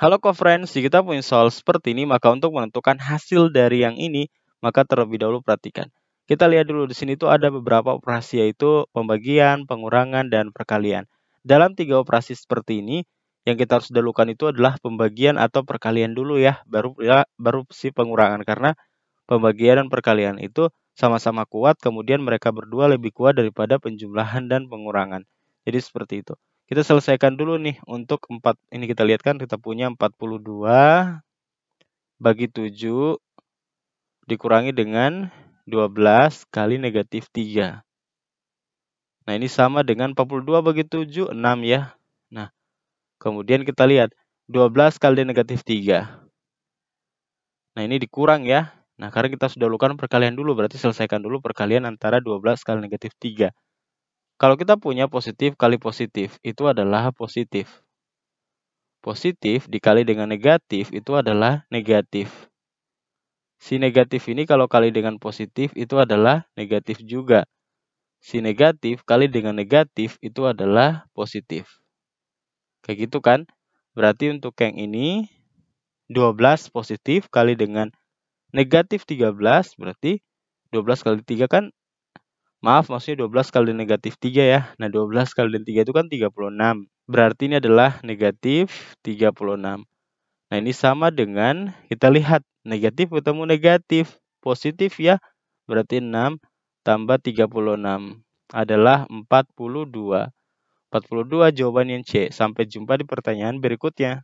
Halo co-friends, kita punya soal seperti ini, maka untuk menentukan hasil dari yang ini, maka terlebih dahulu perhatikan. Kita lihat dulu di sini itu ada beberapa operasi yaitu pembagian, pengurangan, dan perkalian. Dalam tiga operasi seperti ini, yang kita harus dahulukan itu adalah pembagian atau perkalian dulu ya, baru ya, baru si pengurangan karena pembagian dan perkalian itu sama-sama kuat, kemudian mereka berdua lebih kuat daripada penjumlahan dan pengurangan. Jadi seperti itu. Kita selesaikan dulu nih untuk 4 ini kita lihat kan kita punya 42 bagi 7 dikurangi dengan 12 kali negatif 3. Nah, ini sama dengan 42 bagi 7, 6 ya. Nah, kemudian kita lihat 12 kali negatif 3. Nah, ini dikurang ya. Nah, karena kita sudah lakukan perkalian dulu, berarti selesaikan dulu perkalian antara 12 kali negatif 3. Kalau kita punya positif kali positif, itu adalah positif. Positif dikali dengan negatif, itu adalah negatif. Si negatif ini kalau kali dengan positif, itu adalah negatif juga. Si negatif kali dengan negatif, itu adalah positif. Kayak gitu kan? Berarti untuk yang ini, 12 positif kali dengan negatif 13, berarti 12 kali 3 kan Maaf, maksudnya 12 kali negatif 3 ya. Nah, 12 kali 3 itu kan 36. Berarti ini adalah negatif 36. Nah, ini sama dengan kita lihat negatif ketemu negatif. Positif ya, berarti 6 tambah 36 adalah 42. 42 jawaban yang C. Sampai jumpa di pertanyaan berikutnya.